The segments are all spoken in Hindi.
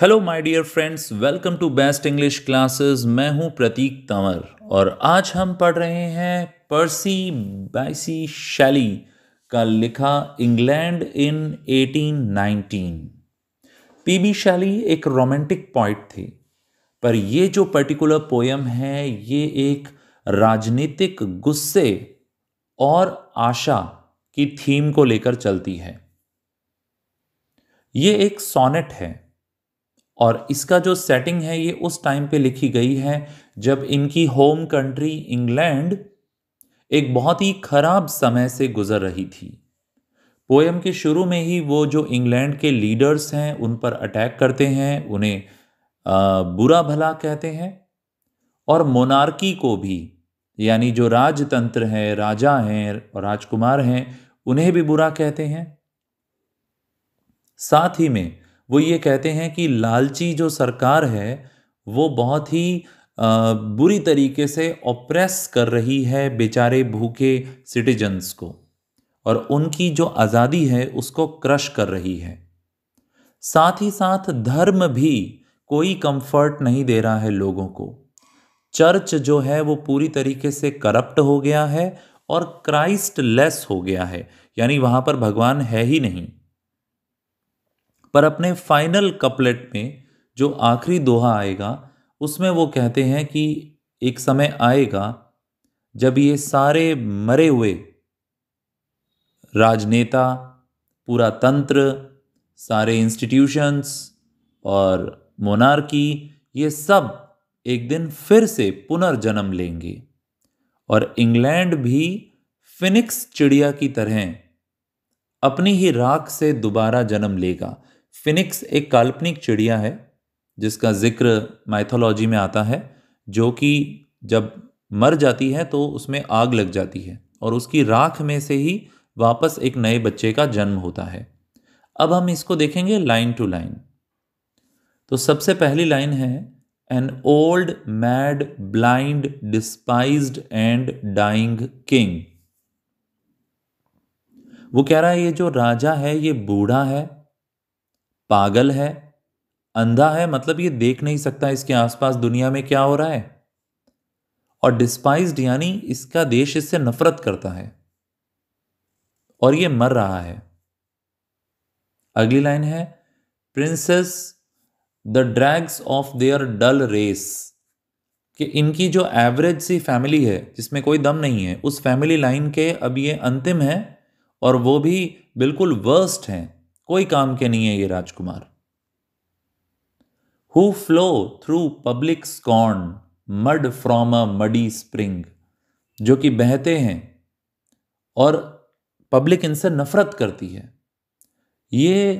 Hello my dear friends welcome to best English classes मैं हूं प्रतीक तंवर और आज हम पढ़ रहे हैं पर्सी बाइसी शैली का लिखा इंग्लैंड इन 1819 पीबी शैली एक रोमांटिक पॉइंट थी पर ये जो पर्टिकुलर पोयम है ये एक राजनीतिक गुस्से और आशा की थीम को लेकर चलती है ये एक सोनेट है और इसका जो सेटिंग है ये उस टाइम पे लिखी गई है जब इनकी होम कंट्री इंग्लैंड एक बहुत ही खराब समय से गुजर रही थी पोएम के शुरू में ही वो जो इंग्लैंड के लीडर्स हैं उन पर अटैक करते हैं उन्हें बुरा भला कहते हैं और मोनार्की को भी यानी जो राजतंत्र है राजा हैं और राजकुमार हैं उन्हें भी बुरा कहते हैं साथ ही में वो ये कहते हैं कि लालची जो सरकार है वो बहुत ही बुरी तरीके से ओप्रेस कर रही है बेचारे भूखे सिटीजन्स को और उनकी जो आज़ादी है उसको क्रश कर रही है साथ ही साथ धर्म भी कोई कंफर्ट नहीं दे रहा है लोगों को चर्च जो है वो पूरी तरीके से करप्ट हो गया है और क्राइस्ट लेस हो गया है यानी वहाँ पर भगवान है ही नहीं पर अपने फाइनल कपलेट में जो आखिरी दोहा आएगा उसमें वो कहते हैं कि एक समय आएगा जब ये सारे मरे हुए राजनेता पूरा तंत्र सारे इंस्टीट्यूशंस और मोनार्की ये सब एक दिन फिर से पुनर्जन्म लेंगे और इंग्लैंड भी फिनिक्स चिड़िया की तरह अपनी ही राख से दोबारा जन्म लेगा फिनिक्स एक काल्पनिक चिड़िया है जिसका जिक्र माइथोलॉजी में आता है जो कि जब मर जाती है तो उसमें आग लग जाती है और उसकी राख में से ही वापस एक नए बच्चे का जन्म होता है अब हम इसको देखेंगे लाइन टू लाइन तो सबसे पहली लाइन है an old mad blind despise and dying king वो कह रहा है ये जो राजा है ये बूढ़ा है पागल है अंधा है मतलब ये देख नहीं सकता इसके आसपास दुनिया में क्या हो रहा है और डिस्पाइज्ड यानी इसका देश इससे नफरत करता है और ये मर रहा है अगली लाइन है princes the dregs of their dull race कि इनकी जो एवरेज सी फैमिली है जिसमें कोई दम नहीं है उस फैमिली लाइन के अब ये अंतिम है और वो भी बिल्कुल वर्स्ट हैं कोई काम के नहीं है ये राजकुमार who flow through public scorn mud from a muddy spring जो कि बहते हैं और पब्लिक इनसे नफरत करती है ये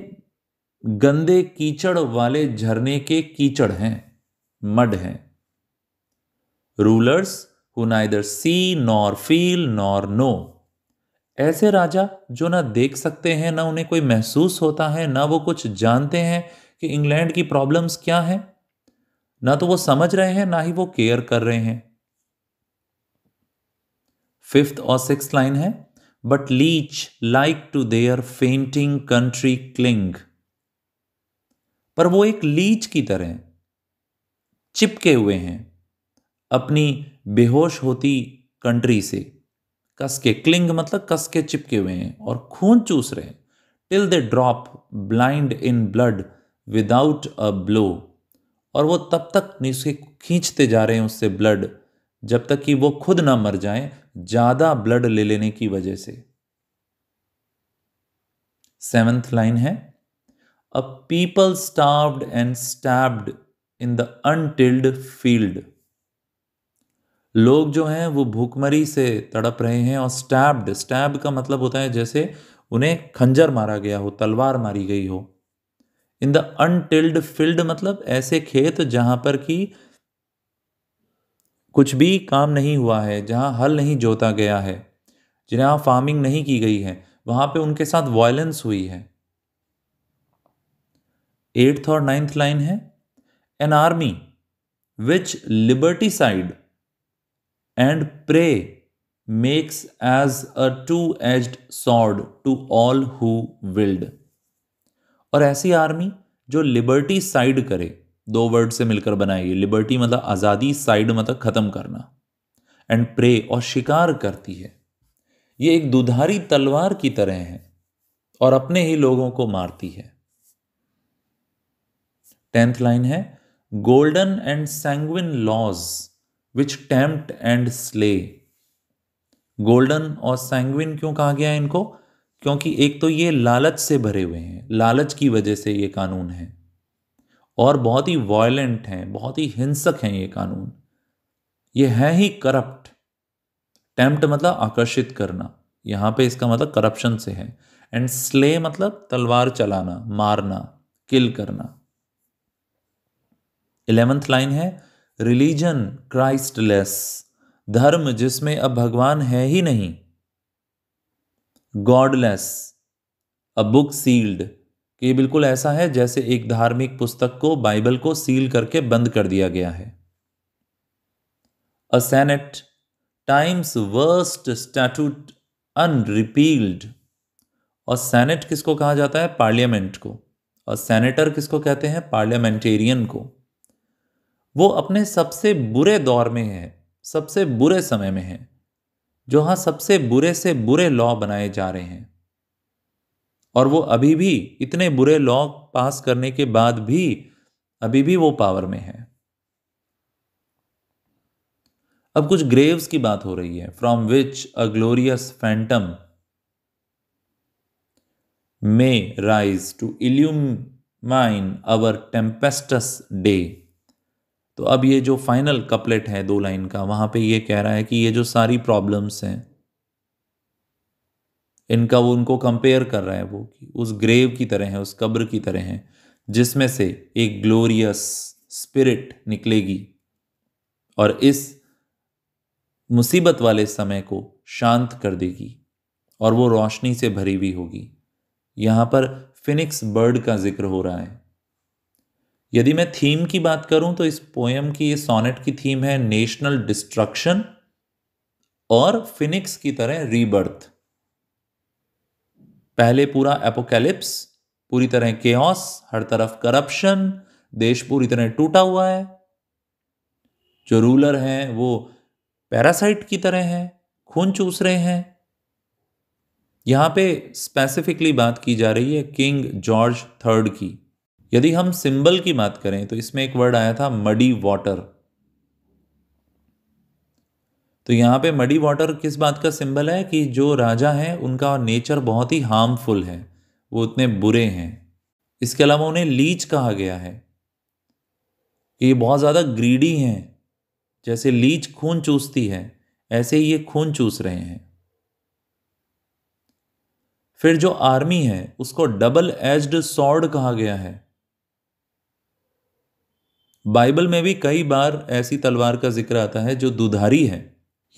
गंदे कीचड़ वाले झरने के कीचड़ हैं मड हैं rulers who see nor feel nor know know. ऐसे राजा जो ना देख सकते हैं ना उन्हें कोई महसूस होता है ना वो कुछ जानते हैं कि इंग्लैंड की प्रॉब्लम्स क्या हैं ना तो वो समझ रहे हैं ना ही वो केयर कर रहे हैं फिफ्थ और सिक्स लाइन है but leech like to their fainting country cling पर वो एक लीच की तरह चिपके हुए हैं अपनी बेहोश होती कंट्री से कस के क्लिंग मतलब कस के चिपके हुए हैं और खून चूस रहे हैं till they drop blind in blood without a blow और वो तब तक नीचे खींचते जा रहे हैं उससे ब्लड जब तक कि वो खुद ना मर जाए ज़्यादा ब्लड ले लेने की वजह से सेवेंथ लाइन है a people starved and stabbed in the untilled field लोग जो हैं वो भूखमरी से तड़प रहे हैं और स्टैब्ड स्टैब का मतलब होता है जैसे उन्हें खंजर मारा गया हो तलवार मारी गई हो इन द अनटिल्ड फील्ड मतलब ऐसे खेत जहां पर कि कुछ भी काम नहीं हुआ है जहां हल नहीं जोता गया है जिन्हें फार्मिंग नहीं की गई है वहां पे उनके साथ वायलेंस हुई है एट्थ और नाइन्थ लाइन है an army which liberticide and prey makes as a two edge sword to all who willed. और ऐसी आर्मी जो लिबर्टी साइड करे दो वर्ड से मिलकर बनाई लिबर्टी मतलब आज़ादी साइड मतलब ख़त्म करना एंड प्रे और शिकार करती है ये एक दुधारी तलवार की तरह है और अपने ही लोगों को मारती है टेंथ लाइन है golden and sanguine laws which tempt and slay golden और सैंगविन क्यों कहा गया है इनको क्योंकि एक तो ये लालच से भरे हुए हैं लालच की वजह से ये कानून है और बहुत ही वायलेंट हैं बहुत ही हिंसक हैं ये कानून ये है ही करप्ट टेम्प्ट मतलब आकर्षित करना यहाँ पे इसका मतलब करप्शन से है एंड स्ले मतलब तलवार चलाना मारना किल करना इलेवेंथ लाइन है रिलीजन क्राइस्टलेस धर्म जिसमें अब भगवान है ही नहीं गॉडलेस अ बुक सील्ड ये बिल्कुल ऐसा है जैसे एक धार्मिक पुस्तक को बाइबल को सील करके बंद कर दिया गया है a senate time's worst statute unrepealed और सेनेट किसको कहा जाता है पार्लियामेंट को और सेनेटर किसको कहते हैं पार्लियामेंटेरियन को वो अपने सबसे बुरे दौर में है सबसे बुरे समय में है हां सबसे बुरे से बुरे लॉ बनाए जा रहे हैं और वो अभी भी इतने बुरे लॉ पास करने के बाद भी अभी भी वो पावर में है अब कुछ ग्रेव्स की बात हो रही है from which a glorious phantom may rise to mine our tempestuous day तो अब ये जो फाइनल कपलेट है दो लाइन का वहां पे ये कह रहा है कि ये जो सारी प्रॉब्लम्स हैं इनका वो उनको कंपेयर कर रहा है वो कि उस ग्रेव की तरह है उस कब्र की तरह है जिसमें से एक ग्लोरियस स्पिरिट निकलेगी और इस मुसीबत वाले समय को शांत कर देगी और वो रोशनी से भरी हुई होगी यहाँ पर फिनिक्स बर्ड का जिक्र हो रहा है यदि मैं थीम की बात करूं तो इस पोएम की इस सोनेट की थीम है नेशनल डिस्ट्रक्शन और फिनिक्स की तरह रीबर्थ पहले पूरा एपोकैलिप्स पूरी तरह के हर तरफ करप्शन देश पूरी तरह टूटा हुआ है जो रूलर हैं वो पैरासाइट की तरह हैं खून चूस रहे हैं यहां पे स्पेसिफिकली बात की जा रही है किंग जॉर्ज थर्ड की यदि हम सिंबल की बात करें तो इसमें एक वर्ड आया था मडी वाटर तो यहां पे मडी वाटर किस बात का सिंबल है कि जो राजा हैं उनका नेचर बहुत ही हार्मफुल है वो उतने बुरे हैं इसके अलावा उन्हें लीच कहा गया है कि ये बहुत ज़्यादा ग्रीडी हैं जैसे लीच खून चूसती है ऐसे ही ये खून चूस रहे हैं फिर जो आर्मी है उसको डबल एज्ड सॉर्ड कहा गया है बाइबल में भी कई बार ऐसी तलवार का जिक्र आता है जो दुधारी है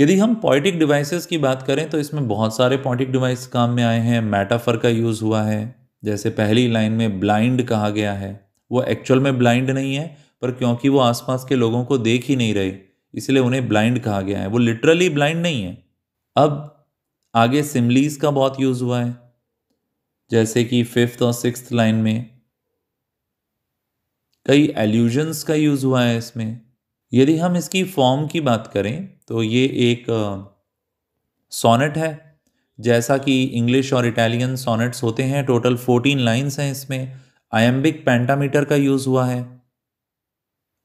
यदि हम पॉइटिक डिवाइसेस की बात करें तो इसमें बहुत सारे पॉइटिक डिवाइस काम में आए हैं मेटाफर का यूज़ हुआ है जैसे पहली लाइन में ब्लाइंड कहा गया है वो एक्चुअल में ब्लाइंड नहीं है पर क्योंकि वो आसपास के लोगों को देख ही नहीं रहे इसलिए उन्हें ब्लाइंड कहा गया है वो लिटरली ब्लाइंड नहीं है अब आगे सिमलीज का बहुत यूज़ हुआ है जैसे कि फिफ्थ और सिक्स लाइन में कई एल्यूजन्स का यूज़ हुआ है इसमें यदि हम इसकी फॉर्म की बात करें तो ये एक सोनेट है जैसा कि इंग्लिश और इटालियन सोनेट्स होते हैं टोटल फोर्टीन लाइन्स हैं इसमें आयम्बिक पेंटामीटर का यूज़ हुआ है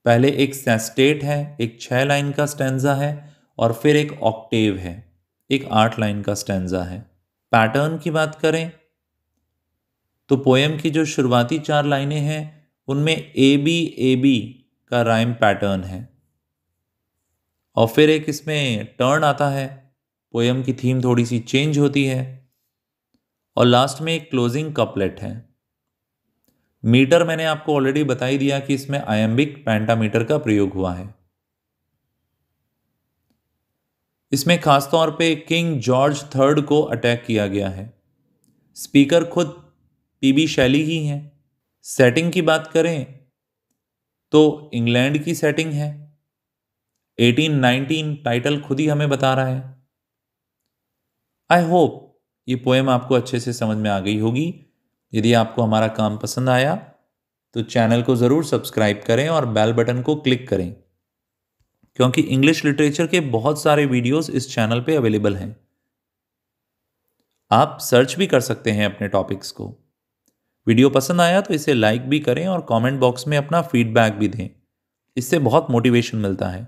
पहले एक सेस्टेट है एक छः लाइन का स्टेंजा है और फिर एक ऑक्टेव है एक आठ लाइन का स्टेंजा है पैटर्न की बात करें तो पोएम की जो शुरुआती चार लाइनें हैं उनमें ए बी ए बी का राइम पैटर्न है और फिर एक इसमें टर्न आता है पोएम की थीम थोड़ी सी चेंज होती है और लास्ट में एक क्लोजिंग कपलेट है मीटर मैंने आपको ऑलरेडी बताई दिया कि इसमें आयम्बिक पैंटामीटर का प्रयोग हुआ है इसमें खासतौर पे किंग जॉर्ज थर्ड को अटैक किया गया है स्पीकर खुद पीबी शैली ही हैं सेटिंग की बात करें तो इंग्लैंड की सेटिंग है 1819 टाइटल खुद ही हमें बता रहा है आई होप ये पोएम आपको अच्छे से समझ में आ गई होगी यदि आपको हमारा काम पसंद आया तो चैनल को ज़रूर सब्सक्राइब करें और बेल बटन को क्लिक करें क्योंकि इंग्लिश लिटरेचर के बहुत सारे वीडियोस इस चैनल पे अवेलेबल हैं आप सर्च भी कर सकते हैं अपने टॉपिक्स को वीडियो पसंद आया तो इसे लाइक भी करें और कमेंट बॉक्स में अपना फीडबैक भी दें इससे बहुत मोटिवेशन मिलता है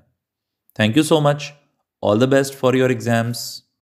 thank you so much all the best for your exams